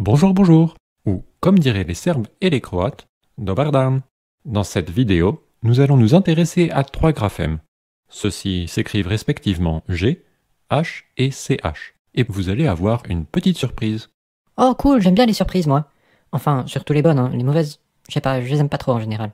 Bonjour, bonjour, ou comme diraient les Serbes et les Croates, dobar Dans cette vidéo, nous allons nous intéresser à trois graphèmes. Ceux-ci s'écrivent respectivement G, H et CH. Et vous allez avoir une petite surprise. Oh cool, j'aime bien les surprises moi. Enfin, surtout les bonnes, hein. les mauvaises, je sais pas, je les aime pas trop en général.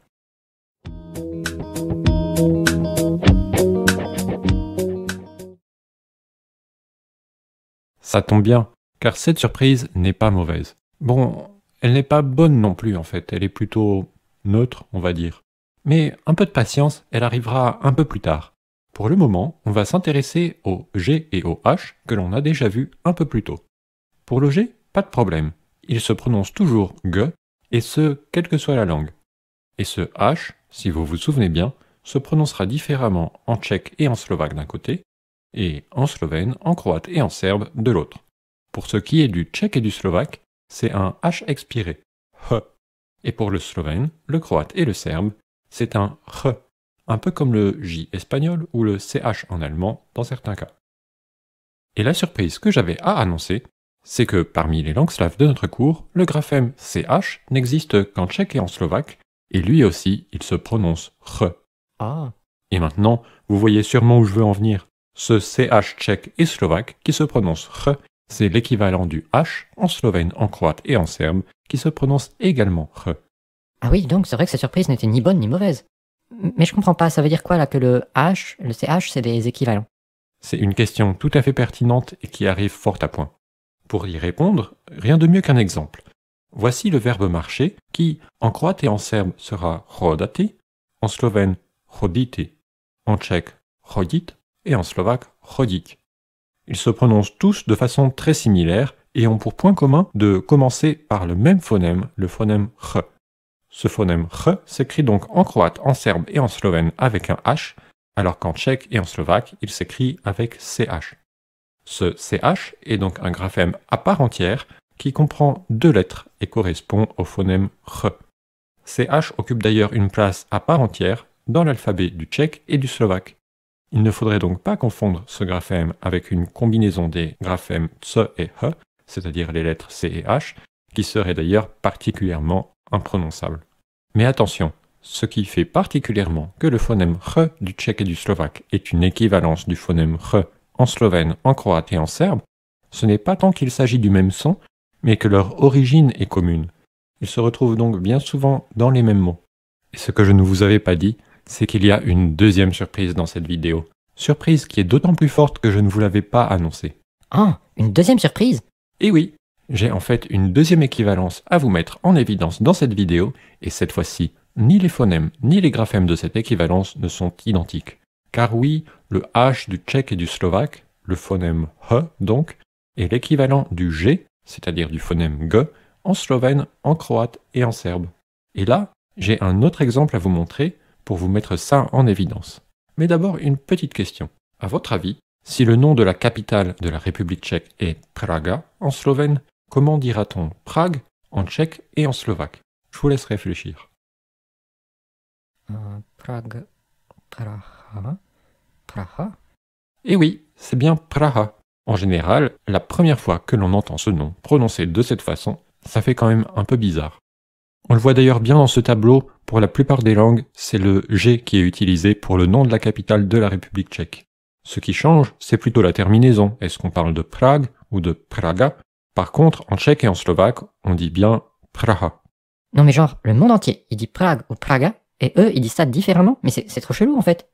Ça tombe bien, car cette surprise n'est pas mauvaise. Bon, elle n'est pas bonne non plus en fait, elle est plutôt neutre, on va dire. Mais un peu de patience, elle arrivera un peu plus tard. Pour le moment, on va s'intéresser au G et au H que l'on a déjà vu un peu plus tôt. Pour le G, pas de problème. Il se prononce toujours G, et ce, quelle que soit la langue. Et ce H, si vous vous souvenez bien, se prononcera différemment en tchèque et en slovaque d'un côté, et en slovène, en croate et en serbe de l'autre. Pour ce qui est du tchèque et du slovaque, c'est un H expiré, H. Et pour le slovène, le croate et le serbe, c'est un R, un peu comme le J espagnol ou le CH en allemand dans certains cas. Et la surprise que j'avais à annoncer, c'est que parmi les langues slaves de notre cours, le graphème CH n'existe qu'en tchèque et en slovaque, et lui aussi, il se prononce R. Ah. Et maintenant, vous voyez sûrement où je veux en venir. Ce CH tchèque et slovaque qui se prononce R c'est l'équivalent du H en slovène, en croate et en serbe, qui se prononce également h ». Ah oui, donc c'est vrai que cette surprise n'était ni bonne ni mauvaise. Mais je comprends pas, ça veut dire quoi là que le H, le CH, c'est des équivalents C'est une question tout à fait pertinente et qui arrive fort à point. Pour y répondre, rien de mieux qu'un exemple. Voici le verbe marcher qui, en croate et en serbe, sera rodati, en slovène roditi, en tchèque rodit et en slovaque rodik. Ils se prononcent tous de façon très similaire et ont pour point commun de commencer par le même phonème, le phonème r. Ce phonème r s'écrit donc en croate, en serbe et en slovène avec un h, alors qu'en tchèque et en slovaque, il s'écrit avec ch. Ce ch est donc un graphème à part entière qui comprend deux lettres et correspond au phonème r. ch occupe d'ailleurs une place à part entière dans l'alphabet du tchèque et du slovaque. Il ne faudrait donc pas confondre ce graphème avec une combinaison des graphèmes c » et h c'est-à-dire les lettres c et h, qui serait d'ailleurs particulièrement imprononçable. Mais attention, ce qui fait particulièrement que le phonème r du tchèque et du slovaque est une équivalence du phonème r en slovène, en croate et en serbe, ce n'est pas tant qu'il s'agit du même son, mais que leur origine est commune. Ils se retrouvent donc bien souvent dans les mêmes mots. Et ce que je ne vous avais pas dit, c'est qu'il y a une deuxième surprise dans cette vidéo. Surprise qui est d'autant plus forte que je ne vous l'avais pas annoncée. Ah, une deuxième surprise Eh oui, j'ai en fait une deuxième équivalence à vous mettre en évidence dans cette vidéo, et cette fois-ci, ni les phonèmes ni les graphèmes de cette équivalence ne sont identiques. Car oui, le H du tchèque et du slovaque, le phonème H donc, est l'équivalent du G, c'est-à-dire du phonème G, en slovène, en croate et en serbe. Et là, j'ai un autre exemple à vous montrer pour vous mettre ça en évidence. Mais d'abord, une petite question. À votre avis, si le nom de la capitale de la République tchèque est Praga en slovène, comment dira-t-on Prague en tchèque et en slovaque Je vous laisse réfléchir. Euh, Prague, Praha, Eh oui, c'est bien Praha. En général, la première fois que l'on entend ce nom prononcé de cette façon, ça fait quand même un peu bizarre. On le voit d'ailleurs bien dans ce tableau, pour la plupart des langues, c'est le G qui est utilisé pour le nom de la capitale de la République tchèque. Ce qui change, c'est plutôt la terminaison. Est-ce qu'on parle de Prague ou de Praga Par contre, en tchèque et en slovaque, on dit bien Praha. Non mais genre, le monde entier, il dit Prague ou Praga, et eux, ils disent ça différemment, mais c'est trop chelou en fait.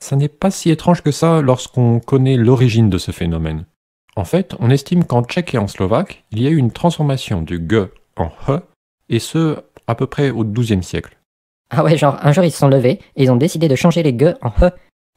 Ça n'est pas si étrange que ça lorsqu'on connaît l'origine de ce phénomène. En fait, on estime qu'en tchèque et en slovaque, il y a eu une transformation du G en H et ce, à peu près au XIIe siècle. Ah ouais, genre, un jour ils se sont levés et ils ont décidé de changer les gueux en he.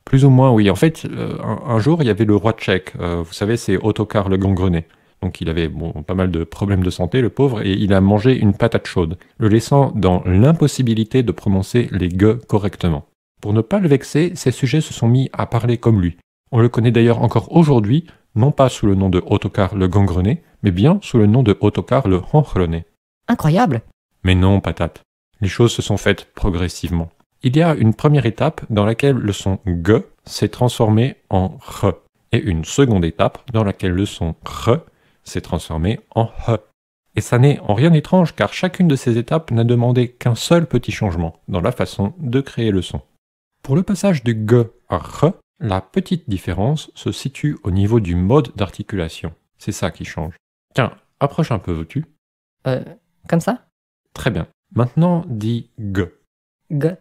Plus ou moins, oui. En fait, euh, un, jour, il y avait le roi tchèque. Euh, vous savez, c'est Ottokar le gangrené. Donc il avait bon, pas mal de problèmes de santé, le pauvre, et il a mangé une patate chaude, le laissant dans l'impossibilité de prononcer les gueux correctement. Pour ne pas le vexer, ses sujets se sont mis à parler comme lui. On le connaît d'ailleurs encore aujourd'hui, non pas sous le nom de Ottokar le gangrené, mais bien sous le nom de Ottokar le Hongrené. Incroyable Mais non, patate. Les choses se sont faites progressivement. Il y a une première étape dans laquelle le son g s'est transformé en r et une seconde étape dans laquelle le son r s'est transformé en h. Et ça n'est en rien étrange car chacune de ces étapes n'a demandé qu'un seul petit changement dans la façon de créer le son. Pour le passage du g à r, la petite différence se situe au niveau du mode d'articulation. C'est ça qui change. Tiens, approche un peu, veux-tu euh, comme ça Très bien. Maintenant, dis g. G.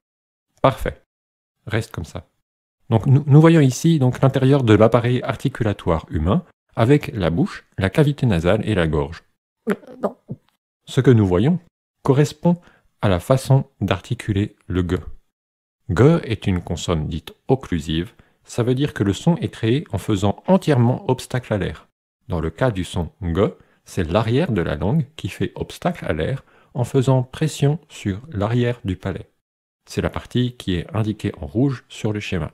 Parfait. Reste comme ça. Donc nous, voyons ici donc l'intérieur de l'appareil articulatoire humain avec la bouche, la cavité nasale et la gorge. Euh, Ce que nous voyons correspond à la façon d'articuler le g. G est une consonne dite occlusive, ça veut dire que le son est créé en faisant entièrement obstacle à l'air. Dans le cas du son g, c'est l'arrière de la langue qui fait obstacle à l'air en faisant pression sur l'arrière du palais. C'est la partie qui est indiquée en rouge sur le schéma.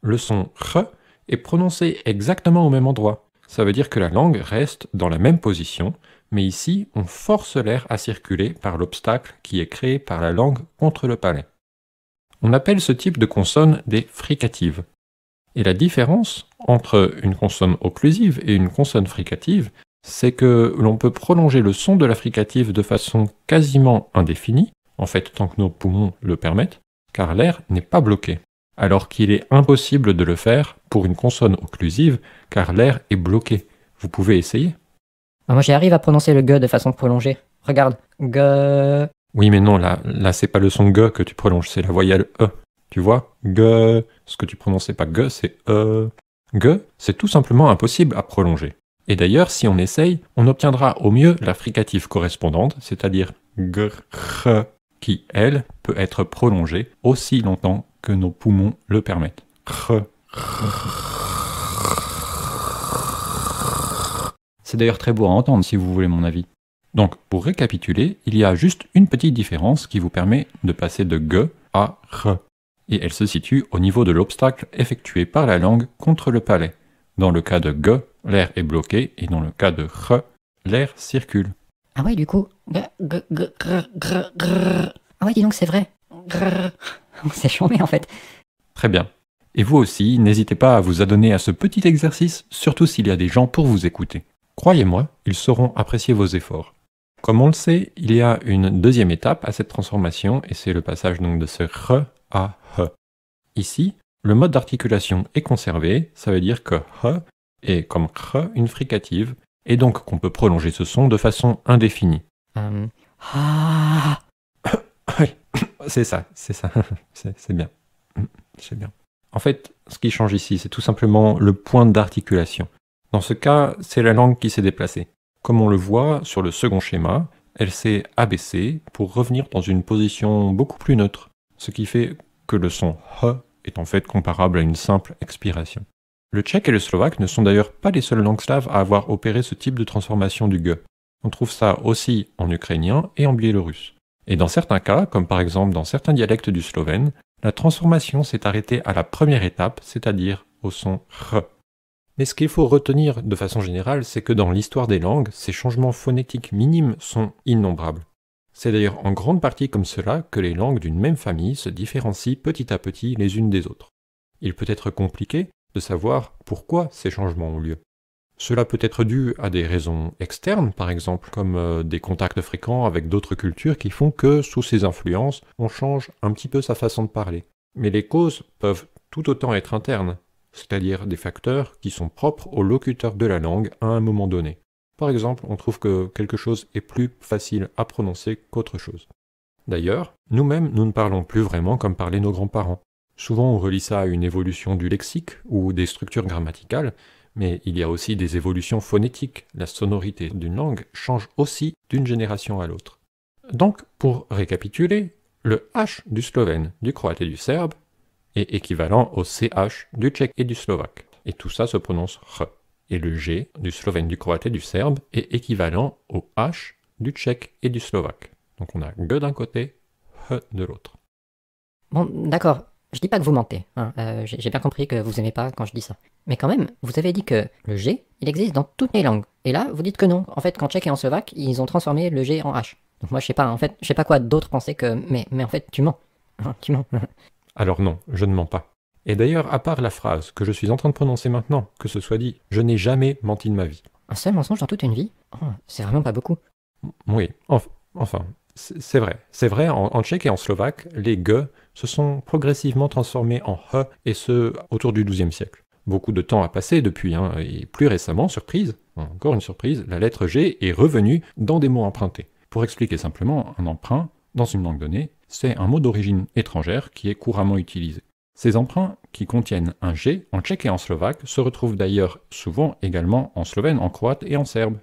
Le son r est prononcé exactement au même endroit. Ça veut dire que la langue reste dans la même position, mais ici on force l'air à circuler par l'obstacle qui est créé par la langue contre le palais. On appelle ce type de consonne des fricatives. Et la différence entre une consonne occlusive et une consonne fricative, c'est que l'on peut prolonger le son de la fricative de façon quasiment indéfinie, en fait tant que nos poumons le permettent, car l'air n'est pas bloqué, alors qu'il est impossible de le faire pour une consonne occlusive, car l'air est bloqué. Vous pouvez essayer. Ah, moi j'arrive à prononcer le g de façon prolongée. Regarde, g. Oui mais non, là, là c'est pas le son g que tu prolonges, c'est la voyelle e. Tu vois, g », ce que tu prononçais pas g », c'est e. G », c'est tout simplement impossible à prolonger. Et d'ailleurs, si on essaye, on obtiendra au mieux la fricative correspondante, c'est-à-dire gr, qui, elle, peut être prolongée aussi longtemps que nos poumons le permettent. C'est d'ailleurs très beau à entendre si vous voulez mon avis. Donc, pour récapituler, il y a juste une petite différence qui vous permet de passer de g » à r » et elle se situe au niveau de l'obstacle effectué par la langue contre le palais. Dans le cas de G, l'air est bloqué et dans le cas de R, l'air circule. Ah ouais, du coup. Ah ouais, dis donc, c'est vrai. C'est chambé en fait. Très bien. Et vous aussi, n'hésitez pas à vous adonner à ce petit exercice, surtout s'il y a des gens pour vous écouter. Croyez-moi, ils sauront apprécier vos efforts. Comme on le sait, il y a une deuxième étape à cette transformation, et c'est le passage donc de ce R Ici, le mode d'articulation est conservé, ça veut dire que h est comme cr une fricative, et donc qu'on peut prolonger ce son de façon indéfinie. Hum. Ah. c'est ça, c'est ça, c'est bien. C'est bien. En fait, ce qui change ici, c'est tout simplement le point d'articulation. Dans ce cas, c'est la langue qui s'est déplacée. Comme on le voit sur le second schéma, elle s'est abaissée pour revenir dans une position beaucoup plus neutre ce qui fait que le son h est en fait comparable à une simple expiration. Le tchèque et le slovaque ne sont d'ailleurs pas les seules langues slaves à avoir opéré ce type de transformation du g. On trouve ça aussi en ukrainien et en biélorusse. Et dans certains cas, comme par exemple dans certains dialectes du slovène, la transformation s'est arrêtée à la première étape, c'est-à-dire au son h ». Mais ce qu'il faut retenir de façon générale, c'est que dans l'histoire des langues, ces changements phonétiques minimes sont innombrables. C'est d'ailleurs en grande partie comme cela que les langues d'une même famille se différencient petit à petit les unes des autres. Il peut être compliqué de savoir pourquoi ces changements ont lieu. Cela peut être dû à des raisons externes, par exemple, comme euh, des contacts fréquents avec d'autres cultures qui font que, sous ces influences, on change un petit peu sa façon de parler. Mais les causes peuvent tout autant être internes, c'est-à-dire des facteurs qui sont propres au locuteur de la langue à un moment donné. Par exemple, on trouve que quelque chose est plus facile à prononcer qu'autre chose. D'ailleurs, nous-mêmes, nous ne parlons plus vraiment comme parlaient nos grands-parents. Souvent, on relie ça à une évolution du lexique ou des structures grammaticales, mais il y a aussi des évolutions phonétiques. La sonorité d'une langue change aussi d'une génération à l'autre. Donc, pour récapituler, le H du slovène, du croate et du serbe est équivalent au CH du tchèque et du slovaque. Et tout ça se prononce H et le G du Slovène, du Croate et du Serbe est équivalent au H du Tchèque et du Slovaque. Donc on a G d'un côté, H de l'autre. Bon, d'accord. Je dis pas que vous mentez. Hein. Euh, j'ai bien compris que vous aimez pas quand je dis ça. Mais quand même, vous avez dit que le G, il existe dans toutes les langues. Et là, vous dites que non. En fait, qu'en tchèque et en slovaque, ils ont transformé le G en H. Donc moi, je sais pas. Hein. En fait, je sais pas quoi d'autre penser que. Mais, mais en fait, tu mens. tu mens. Alors non, je ne mens pas. Et d'ailleurs, à part la phrase que je suis en train de prononcer maintenant, que ce soit dit, je n'ai jamais menti de ma vie. Un seul mensonge dans toute une vie oh, C'est vraiment pas beaucoup. Oui, enfin, c'est vrai. C'est vrai, en, tchèque et en slovaque, les g » se sont progressivement transformés en h » et ce, autour du XIIe siècle. Beaucoup de temps a passé depuis, hein, et plus récemment, surprise, encore une surprise, la lettre G est revenue dans des mots empruntés. Pour expliquer simplement, un emprunt, dans une langue donnée, c'est un mot d'origine étrangère qui est couramment utilisé. Ces emprunts, qui contiennent un G en tchèque et en slovaque, se retrouvent d'ailleurs souvent également en slovène, en croate et en serbe.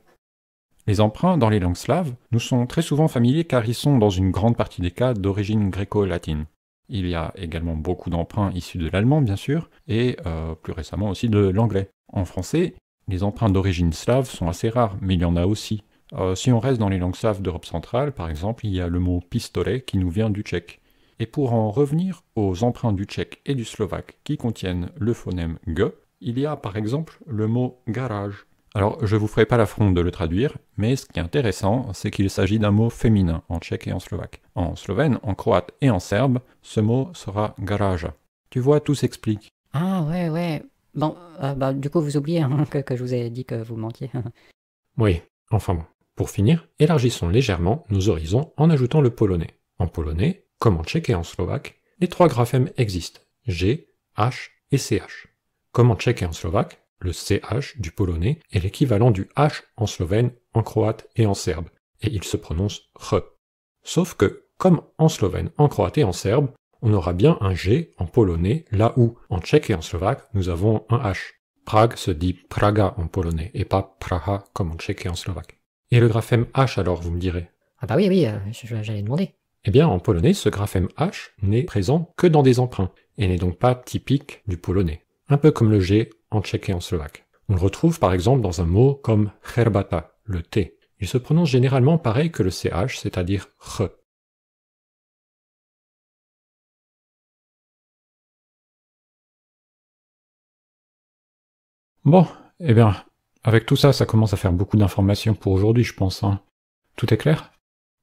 Les emprunts dans les langues slaves nous sont très souvent familiers car ils sont dans une grande partie des cas d'origine gréco-latine. Il y a également beaucoup d'emprunts issus de l'allemand, bien sûr, et euh, plus récemment aussi de l'anglais. En français, les emprunts d'origine slave sont assez rares, mais il y en a aussi. Euh, si on reste dans les langues slaves d'Europe centrale, par exemple, il y a le mot pistolet qui nous vient du tchèque. Et pour en revenir aux emprunts du tchèque et du slovaque qui contiennent le phonème g, il y a par exemple le mot garage. Alors je vous ferai pas la l'affront de le traduire, mais ce qui est intéressant, c'est qu'il s'agit d'un mot féminin en tchèque et en slovaque. En slovène, en croate et en serbe, ce mot sera garage. Tu vois, tout s'explique. Ah ouais, ouais. Bon, euh, bah, du coup, vous oubliez hein, que, je vous ai dit que vous mentiez. oui, enfin bon. Pour finir, élargissons légèrement nos horizons en ajoutant le polonais. En polonais, comme en tchèque et en slovaque, les trois graphèmes existent, G, H et CH. Comme en tchèque et en slovaque, le CH du polonais est l'équivalent du H en slovène, en croate et en serbe, et il se prononce R. Sauf que, comme en slovène, en croate et en serbe, on aura bien un G en polonais, là où, en tchèque et en slovaque, nous avons un H. Prague se dit Praga en polonais, et pas Praha comme en tchèque et en slovaque. Et le graphème H alors, vous me direz Ah bah oui, oui, euh, j'allais demander. Eh bien, en polonais, ce graphème H n'est présent que dans des emprunts et n'est donc pas typique du polonais. Un peu comme le G en tchèque et en slovaque. On le retrouve par exemple dans un mot comme herbata, le T. Il se prononce généralement pareil que le CH, c'est-à-dire r. Bon, eh bien, avec tout ça, ça commence à faire beaucoup d'informations pour aujourd'hui, je pense. Hein. Tout est clair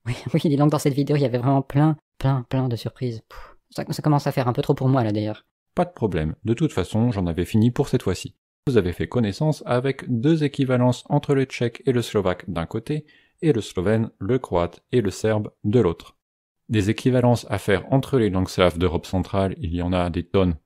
oui, oui, dis donc dans cette vidéo, il y avait vraiment plein, plein, plein de surprises. ça, ça commence à faire un peu trop pour moi là d'ailleurs. Pas de problème, de toute façon, j'en avais fini pour cette fois-ci. Vous avez fait connaissance avec deux équivalences entre le tchèque et le slovaque d'un côté, et le slovène, le croate et le serbe de l'autre. Des équivalences à faire entre les langues slaves d'Europe centrale, il y en a des tonnes.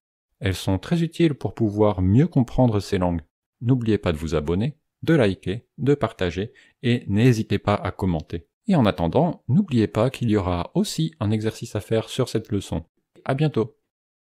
Elles sont très utiles pour pouvoir mieux comprendre ces langues. N'oubliez pas de vous abonner, de liker, de partager, et n'hésitez pas à commenter. Et en attendant, n'oubliez pas qu'il y aura aussi un exercice à faire sur cette leçon. À bientôt!